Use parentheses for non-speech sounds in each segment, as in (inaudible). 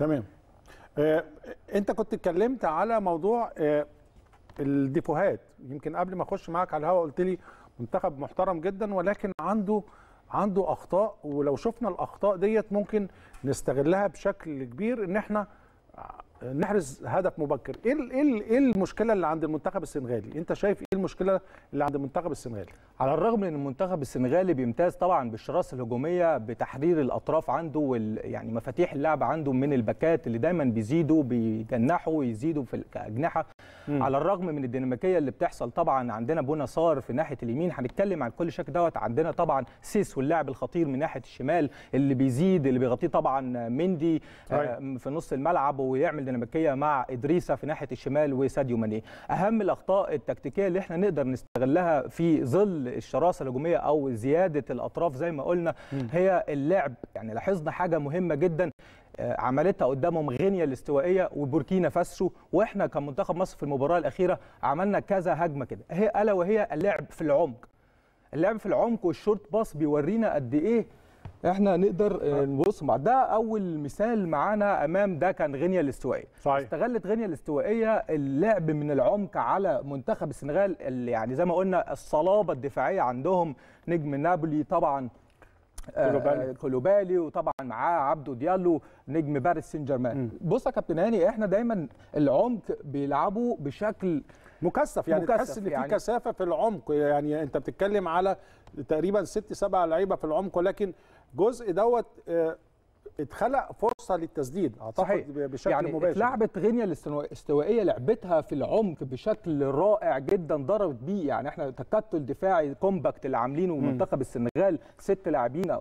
تمام آه، انت كنت اتكلمت على موضوع آه، الديفوهات يمكن قبل ما اخش معاك على الهواء قلت لي منتخب محترم جدا ولكن عنده عنده اخطاء ولو شفنا الاخطاء ديت ممكن نستغلها بشكل كبير ان احنا آه، نحرز هدف مبكر ايه إيه, ايه المشكله اللي عند المنتخب السنغالي انت شايف ايه المشكله اللي عند المنتخب السنغالي على الرغم من ان المنتخب السنغالي بيمتاز طبعا بالشراسه الهجوميه بتحرير الاطراف عنده وال يعني مفاتيح اللعب عنده من الباكات اللي دايما بيزيدوا بيجنحوا ويزيدوا في الاجنحه على الرغم من الديناميكيه اللي بتحصل طبعا عندنا بونا صار في ناحيه اليمين هنتكلم عن كل شكل دوت عندنا طبعا سيس واللاعب الخطير من ناحيه الشمال اللي بيزيد اللي بيغطيه طبعا مندي آه طيب. في نص الملعب ويعمل ديناميكيه مع ادريسا في ناحيه الشمال وساديو ماني اهم الاخطاء التكتيكيه اللي احنا نقدر نستغلها في ظل الشراسه الهجوميه او زياده الاطراف زي ما قلنا هي اللعب يعني لاحظنا حاجه مهمه جدا آه، عملتها قدامهم غينيا الاستوائيه وبوركينا فاسو واحنا كمنتخب مصر في المباراه الاخيره عملنا كذا هجمه كده هي الا وهي اللعب في العمق اللعب في العمق والشورت باص بيورينا قد ايه احنا نقدر آه، آه. مع ده اول مثال معانا امام ده كان غينيا الاستوائيه صحيح. استغلت غينيا الاستوائيه اللعب من العمق على منتخب السنغال اللي يعني زي ما قلنا الصلابه الدفاعيه عندهم نجم نابولي طبعا آه، كولوبالي. كولوبالي وطبعا معاه عبدو ديالو نجم باريس سان جيرمان بص يا كابتن هاني احنا دايما العمق بيلعبوا بشكل مكثف يعني تحس ان يعني في كثافه في العمق يعني انت بتتكلم على تقريبا ست سبع لعيبه في العمق ولكن جزء دوت آه، اتخلق فرصه للتسديد اعتقد صحيح. بشكل يعني مباشر لعبه غينيا الاستوائيه لعبتها في العمق بشكل رائع جدا ضربت بيه يعني احنا تكتل دفاعي كومباكت اللي عاملينه منتخب السنغال ست لاعبين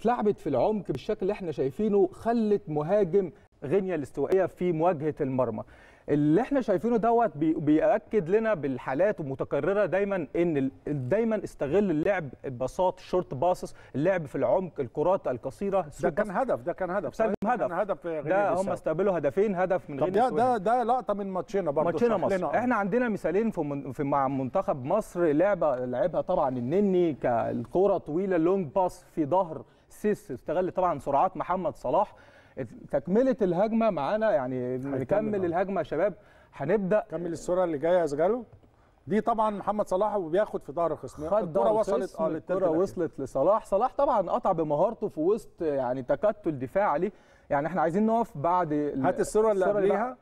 اتلعبت في العمق بالشكل اللي احنا شايفينه خلت مهاجم غينيا الاستوائيه في مواجهه المرمى اللي احنا شايفينه دوت بيأكد لنا بالحالات المتكرره دايما ان دايما استغل اللعب بساط شورت باسس اللعب في العمق الكرات القصيره ده كان هدف ده كان هدف سلم هدف كان هدف ده هم استقبلوا هدفين هدف من غير ده ده ده لقطه من ماتشنا برضه ماتشنا مصر لنا. احنا عندنا مثالين في, من في مع منتخب مصر لعبه لعبها طبعا النني كالكره طويله لونج باس في ظهر سيس استغل طبعا سرعات محمد صلاح تكمله الهجمه معانا يعني نكمل آه. الهجمه يا شباب هنبدا كمل الصوره اللي جايه يا زجالو دي طبعا محمد صلاح وبياخد في ظهر خصمه الكره وصلت اه الكره وصلت لصلاح صلاح طبعا قطع بمهارته في وسط يعني تكتل دفاع عليه يعني احنا عايزين نقف بعد هات الصوره اللي قبليها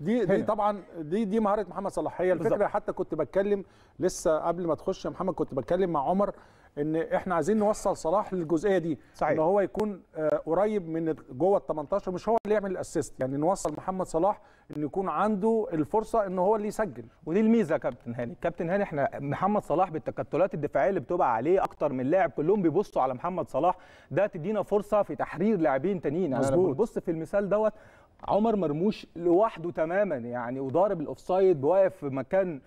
دي دي طبعا دي دي مهاره محمد صلاح هي الفكره بالزبط. حتى كنت بتكلم لسه قبل ما تخش يا محمد كنت بتكلم مع عمر ان احنا عايزين نوصل صلاح للجزئيه دي صحيح. ان هو يكون آه، قريب من جوه ال 18 مش هو اللي يعمل الاسيست يعني نوصل محمد صلاح ان يكون عنده الفرصه ان هو اللي يسجل ودي الميزه يا كابتن هاني كابتن هاني احنا محمد صلاح بالتكتلات الدفاعيه اللي بتبقى عليه اكتر من لاعب كلهم بيبصوا على محمد صلاح ده تدينا فرصه في تحرير لاعبين تانيين انا يعني بص في المثال دوت عمر مرموش لوحده تماما يعني وضارب الاوفسايد واقف في مكان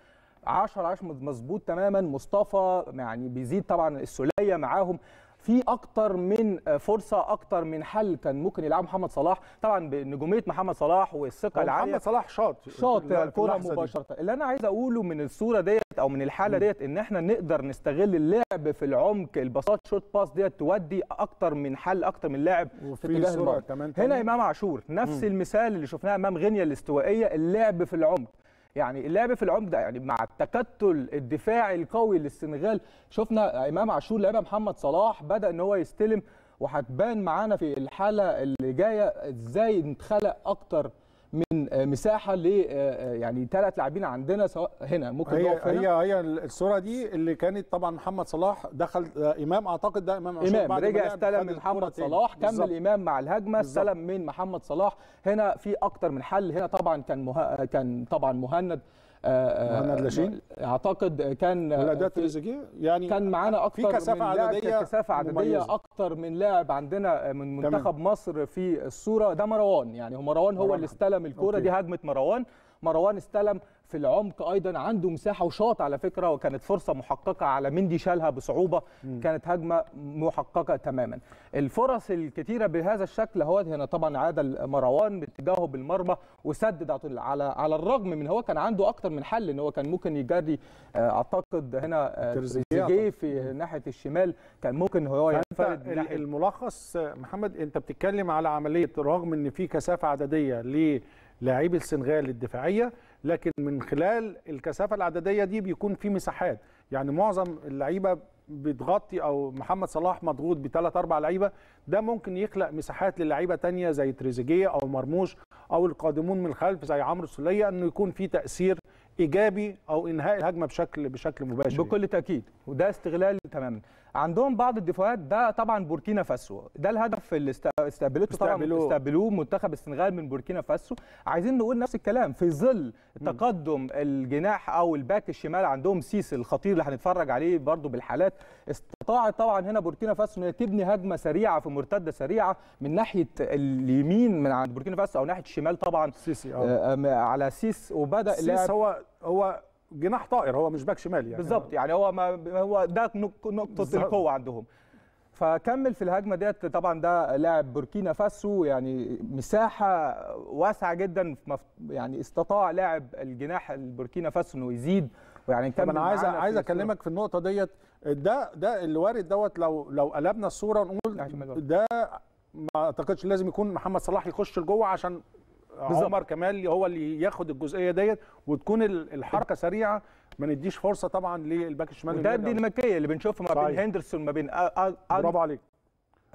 10 10 مظبوط تماما مصطفى يعني بيزيد طبعا السوليه معاهم في اكتر من فرصه اكتر من حل كان ممكن يلعب محمد صلاح طبعا بنجوميه محمد صلاح والثقه العاليه محمد صلاح شاط شاط الكره مباشره اللي انا عايز اقوله من الصوره ديت او من الحاله ديت ان احنا نقدر نستغل اللعب في العمق الباصات شوت باس ديت تودي اكتر من حل اكتر من لاعب في اتجاه هنا امام عاشور نفس مم. المثال اللي شفناه امام غينيا الاستوائيه اللعب في العمق يعني اللعب في العمق ده يعني مع التكتل الدفاعي القوي للسنغال شفنا امام عاشور لعبها محمد صلاح بدا ان هو يستلم وهتبان معانا في الحاله اللي جايه ازاي نتخلق اكتر من آه، مساحه ل آه، آه، يعني ثلاث لاعبين عندنا سواء هنا ممكن هي هنا. هي هي الصوره دي اللي كانت طبعا محمد صلاح دخل امام اعتقد ده امام عاشور امام رجع استلم من محمد صلاح كمل امام مع الهجمه استلم من محمد صلاح هنا في اكتر من حل هنا طبعا كان مه... كان طبعا مهند مهند آه، آه، لاشين اعتقد كان ولادات تريزيجيه يعني كان معانا اكتر من لاعب عدديه كثافه عدديه اكتر من لاعب عندنا من منتخب تمام. مصر في الصوره ده مروان يعني هو مروان هو اللي استلم الكوره دي هجمه مروان مروان استلم في العمق ايضا عنده مساحه وشاط على فكره وكانت فرصه محققه على مندي شالها بصعوبه م. كانت هجمه محققه تماما الفرص الكثيره بهذا الشكل اهوت هنا طبعا عاد مروان باتجاهه بالمرمى وسدد على على الرغم من هو كان عنده اكتر من حل ان هو كان ممكن يجري آه، اعتقد هنا تريزيجيه آه، في ناحيه الشمال كان ممكن هو ينفرد الملخص محمد انت بتتكلم على عمليه رغم ان في كثافه عدديه ل لاعبي السنغال الدفاعيه لكن من خلال الكثافه العدديه دي بيكون في مساحات يعني معظم اللعيبه بتغطي او محمد صلاح مضغوط بثلاث اربع لعيبه ده ممكن يخلق مساحات للعيبه تانية زي تريزيجيه او مرموش او القادمون من الخلف زي عمرو السوليه انه يكون في تاثير ايجابي او انهاء الهجمه بشكل بشكل مباشر بكل تاكيد وده استغلال تماما عندهم بعض الدفاعات ده طبعا بوركينا فاسو ده الهدف استقبل. استقبلته طبعا استقبلوه منتخب السنغال من بوركينا فاسو عايزين نقول نفس الكلام في ظل تقدم الجناح او الباك الشمال عندهم سيسي الخطير اللي هنتفرج عليه برضو بالحالات استطاعت طبعا هنا بوركينا فاسو ان تبني هجمه سريعه في مرتده سريعه من ناحيه اليمين من عند بوركينا فاسو او ناحيه الشمال طبعا سيسي آه, آه، على سيس وبدا سيس هو هو جناح طائر هو مش باك شمال يعني بالظبط يعني هو ما هو ده نقطه القوه عندهم فكمل في الهجمه ديت طبعا ده لاعب بوركينا فاسو يعني مساحه واسعه جدا يعني استطاع لاعب الجناح البوركينا فاسو انه يزيد ويعني طب انا عايز عايز اكلمك في النقطه ديت ده ده اللي وارد دوت لو لو قلبنا الصوره نقول ده ما اعتقدش لازم يكون محمد صلاح يخش لجوه عشان بالزبط. عمر كمال هو اللي ياخد الجزئيه ديت وتكون الحركه سريعه ما نديش فرصه طبعا للباك الشمال ده الديناميكيه اللي بنشوفها ما بين هندرسون ما بين برافو عليك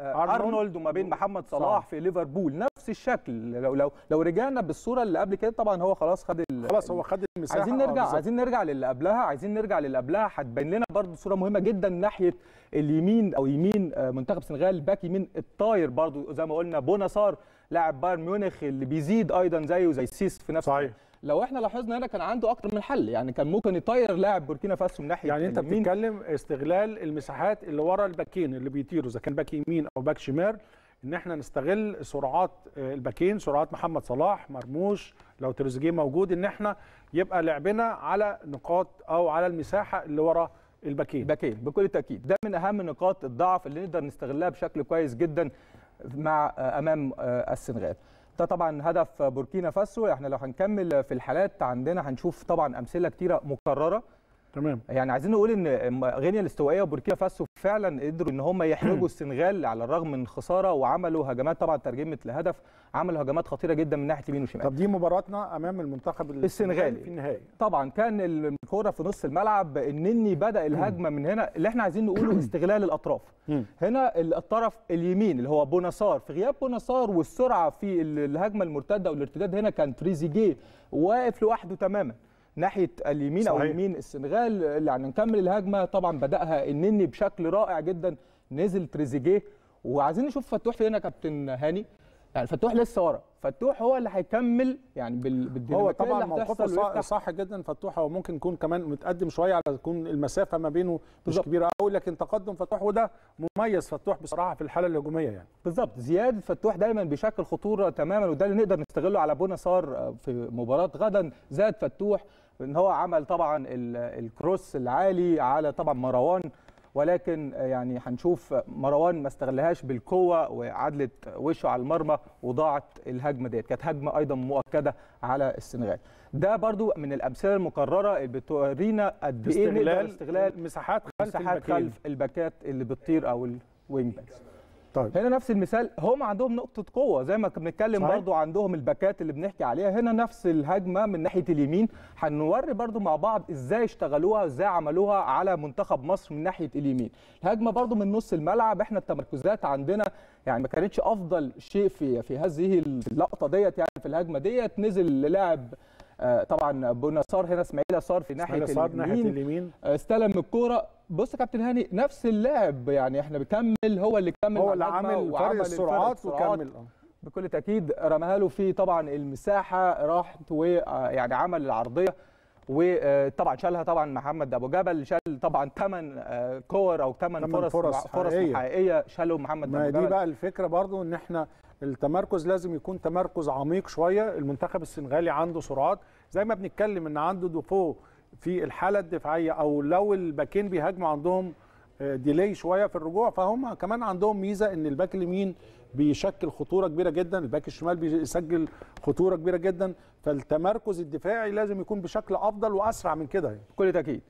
آه، ارنولد وما بين محمد صلاح صح. في ليفربول نفس الشكل لو لو لو رجعنا بالصوره اللي قبل كده طبعا هو خلاص خد خلاص هو خد المساحه عايزين نرجع آه، عايزين نرجع للي قبلها عايزين نرجع للي قبلها هتبين لنا برضو صوره مهمه جدا ناحيه اليمين او يمين آه، منتخب السنغال باك يمين الطاير برضو زي ما قلنا بوناسار لاعب بايرن ميونخ اللي بيزيد ايضا زيه زي سيس في نفس صحيح لو احنا لاحظنا هنا كان عنده اكتر من حل يعني كان ممكن يطير لاعب بوركينا فاسو من ناحيه يعني انت بتتكلم استغلال المساحات اللي ورا الباكين اللي بيطيروا اذا كان باك يمين او باك شمال ان احنا نستغل سرعات آه، الباكين سرعات محمد صلاح مرموش لو تريزيجيه موجود ان احنا يبقى لعبنا على نقاط او على المساحه اللي ورا الباكين باكين بكل تاكيد ده من اهم نقاط الضعف اللي نقدر نستغلها بشكل كويس جدا مع آه، امام آه، السنغال ده طبعا هدف بوركينا فاسو احنا لو هنكمل في الحالات عندنا هنشوف طبعا امثله كتيره مكرره تمام يعني عايزين نقول ان غينيا الاستوائيه وبوركينا فاسو فعلا قدروا ان هم يحرجوا السنغال على الرغم من خساره وعملوا هجمات طبعا ترجمت لهدف عملوا هجمات خطيره جدا من ناحيه يمين وشمال طب دي مباراتنا امام المنتخب السنغالي في النهائي طبعا كان الكوره في نص الملعب النني بدا الهجمه من هنا اللي احنا عايزين نقوله استغلال الاطراف هنا الطرف اليمين اللي هو بوناسار في غياب بوناسار والسرعه في الهجمه المرتده والارتداد هنا كان تريزيجيه واقف لوحده تماما ناحيه اليمين صحيح. او يمين السنغال يعني نكمل الهجمه طبعا بداها النني بشكل رائع جدا نزل تريزيجيه وعايزين نشوف فتوح فين يا كابتن هاني يعني فتوح لسه ورا فتوح هو اللي هيكمل يعني بالديناميكيه هو طبعا موقفه صح, صح جدا فتوح هو ممكن يكون كمان متقدم شويه على تكون المسافه ما بينه مش كبيره قوي لكن تقدم فتوح وده مميز فتوح بصراحه في الحاله الهجوميه يعني بالظبط زياد فتوح دايما بيشكل خطوره تماما وده اللي نقدر نستغله على بونا صار آه، في مباراه غدا زاد فتوح ان هو عمل طبعا الكروس العالي على طبعا مروان ولكن يعني هنشوف مروان ما استغلهاش بالقوه وعدلت وشه على المرمى وضاعت الهجمه ديت كانت هجمه ايضا مؤكده على السنغال ده برضو من الامثله المكرره اللي بتورينا قد ايه استغلال مساحات خلف مساحات الباكين. خلف الباكات اللي بتطير او الوينج باكس طيب. هنا نفس المثال هم عندهم نقطه قوه زي ما بنتكلم برضو عندهم الباكات اللي بنحكي عليها هنا نفس الهجمه من ناحيه اليمين هنوري برضو مع بعض ازاي اشتغلوها ازاي عملوها على منتخب مصر من ناحيه اليمين الهجمه برضو من نص الملعب احنا التمركزات عندنا يعني ما كانتش افضل شيء في في هذه اللقطه ديت يعني في الهجمه ديت نزل لاعب آه، طبعا بوناسار هنا اسماعيل صار في ناحيه اليمين, ناحية اليمين. آه، استلم الكوره بص يا كابتن هاني نفس اللاعب يعني احنا بكمل هو اللي كمل هو اللي عامل فرق السرعات وكمل آه. بكل تاكيد رماها له في طبعا المساحه راحت ويعني آه، عمل العرضيه وطبعا آه، شالها طبعا محمد ابو جبل شال طبعا ثمان كور او ثمان فرص فرص حقيقيه, حقيقية شالهم محمد ابو جبل دي بقى الفكره برضو ان احنا التمركز لازم يكون تمركز عميق شويه المنتخب السنغالي عنده سرعات زي ما بنتكلم ان عنده دوفو في الحاله الدفاعيه او لو الباكين بيهاجموا عندهم ديلي آه، شويه في الرجوع فهم كمان عندهم ميزه ان الباك اليمين بيشكل خطوره كبيره جدا الباك الشمال بيسجل خطوره كبيره جدا فالتمركز الدفاعي لازم يكون بشكل افضل واسرع من كده يعني. بكل تاكيد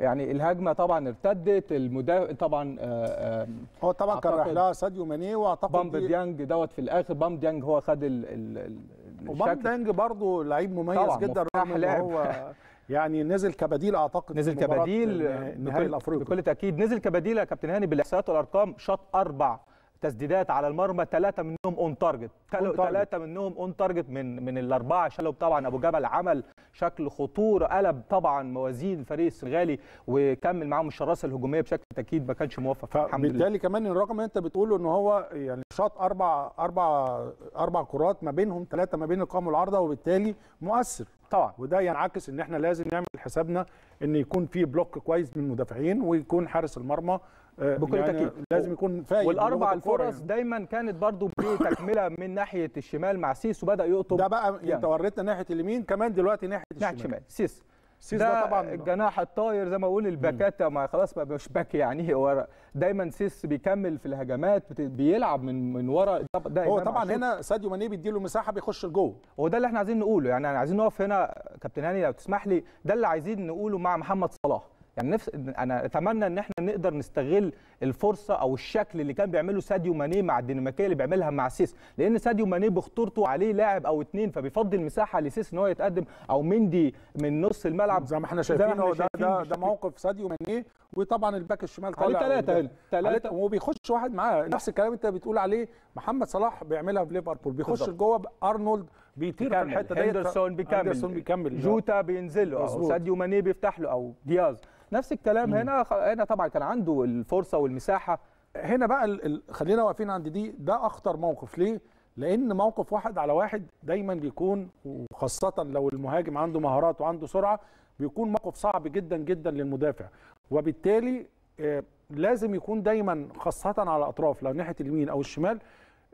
يعني الهجمه طبعا ارتدت المدافع طبعا آه، آه، هو طبعا كان رايح لها ساديو ماني واعتقد بامب ديانج دوت في الاخر بام ديانج هو خد ال ال ال ديانج برضه لعيب مميز جدا راح هو (laughs) يعني نزل كبديل اعتقد نزل كبديل نهائي الافريقي بكل تاكيد نزل كبديل يا كابتن هاني بالاحصائيات والارقام شاط اربع تسديدات على المرمى ثلاثه منهم اون تارجت ثلاثه منهم اون تارجت من من الاربعه شالوا طبعا ابو جبل عمل شكل خطوره قلب طبعا موازين الفريق السنغالي وكمل معاهم الشراسه الهجوميه بشكل تاكيد ما كانش موفق الحمد لله بالتالي كمان الرقم انت بتقوله ان هو يعني شاط اربع اربع اربع كرات ما بينهم ثلاثه ما بين القائم والعارضه وبالتالي مؤثر طبعا وده ينعكس يعني ان احنا لازم نعمل حسابنا ان يكون في بلوك كويس من المدافعين ويكون حارس المرمى آه، بكل يعني تاكيد لازم يكون فايق والاربع الفرص يعني. دايما كانت برضو بتكمله من ناحيه الشمال مع سيس وبدا يقطب ده بقى يعني. انت وريتنا ناحيه اليمين كمان دلوقتي ناحيه الشمال ناحيه الشمال سيس سيس ده طبعا الجناح الطاير زي ما بقول الباكات ما خلاص بقى مش باك يعني هو دايما سيس بيكمل في الهجمات بيلعب من من ورا ده هو طبعا هنا ساديو ماني بيديله مساحه بيخش لجوه هو ده اللي احنا عايزين نقوله يعني عايزين نقف هنا كابتن هاني لو تسمح لي ده اللي عايزين نقوله مع محمد صلاح يعني نفس انا اتمنى ان احنا نقدر نستغل الفرصه او الشكل اللي كان بيعمله ساديو ماني مع الديناميكيه اللي بيعملها مع سيس لان ساديو ماني بخطورته عليه لاعب او اثنين فبيفضي المساحه لسيس ان هو يتقدم او مندي من نص الملعب زي ما احنا شايفين هو ده ده, ده موقف ساديو ماني وطبعا الباك الشمال طالع ثلاثه هنا ثلاثه وبيخش واحد معاه نفس الكلام انت بتقول عليه محمد صلاح بيعملها في ليفربول بيخش لجوه ارنولد بيطير في الحته دي هندرسون بيكمل هندرسون بيكمل جوتا بينزل له او ساديو ماني بيفتح له او دياز نفس الكلام هنا هنا طبعا كان عنده الفرصه والمساحه هنا بقى ال... خلينا واقفين عند دي ده اخطر موقف ليه؟ لان موقف واحد على واحد دايما بيكون وخاصه لو المهاجم عنده مهارات وعنده سرعه بيكون موقف صعب جدا جدا للمدافع وبالتالي آه، لازم يكون دايما خاصه على الاطراف لو ناحيه اليمين او الشمال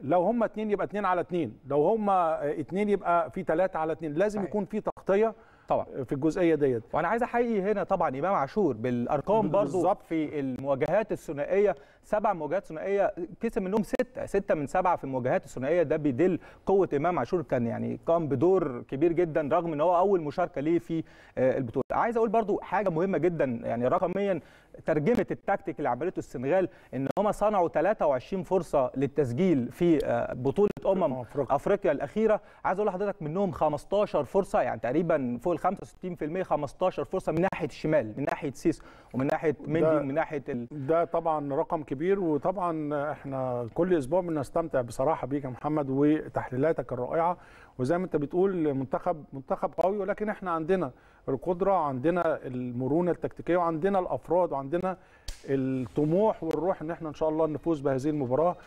لو هم اتنين يبقى اتنين على اتنين لو هم آه، اتنين يبقى في تلاتة على اتنين لازم يكون في تغطيه طبعا في الجزئيه ديت وانا عايز احيي هنا طبعا امام عاشور بالارقام برضو في المواجهات الثنائيه سبع مواجهات ثنائيه كسب منهم سته سته من سبعه في المواجهات الثنائيه ده بيدل قوه امام عاشور كان يعني قام بدور كبير جدا رغم ان هو اول مشاركه ليه في آه، البطوله عايز اقول برضو حاجه مهمه جدا يعني رقميا ترجمه التكتيك اللي عملته السنغال ان هم صنعوا 23 فرصه للتسجيل في آه، بطوله امم أفريقيا. افريقيا الاخيره عايز اقول لحضرتك منهم 15 فرصه يعني تقريبا فوق ال 65% 15 فرصه من ناحيه الشمال من ناحيه سيس ومن ناحيه مندي ومن ناحيه ال... ده طبعا رقم كبير وطبعا احنا كل اسبوع بنستمتع بصراحه بيك يا محمد وتحليلاتك الرائعه وزي ما انت بتقول منتخب منتخب قوي ولكن احنا عندنا القدره عندنا المرونه التكتيكيه وعندنا الافراد وعندنا الطموح والروح ان احنا ان شاء الله نفوز بهذه المباراه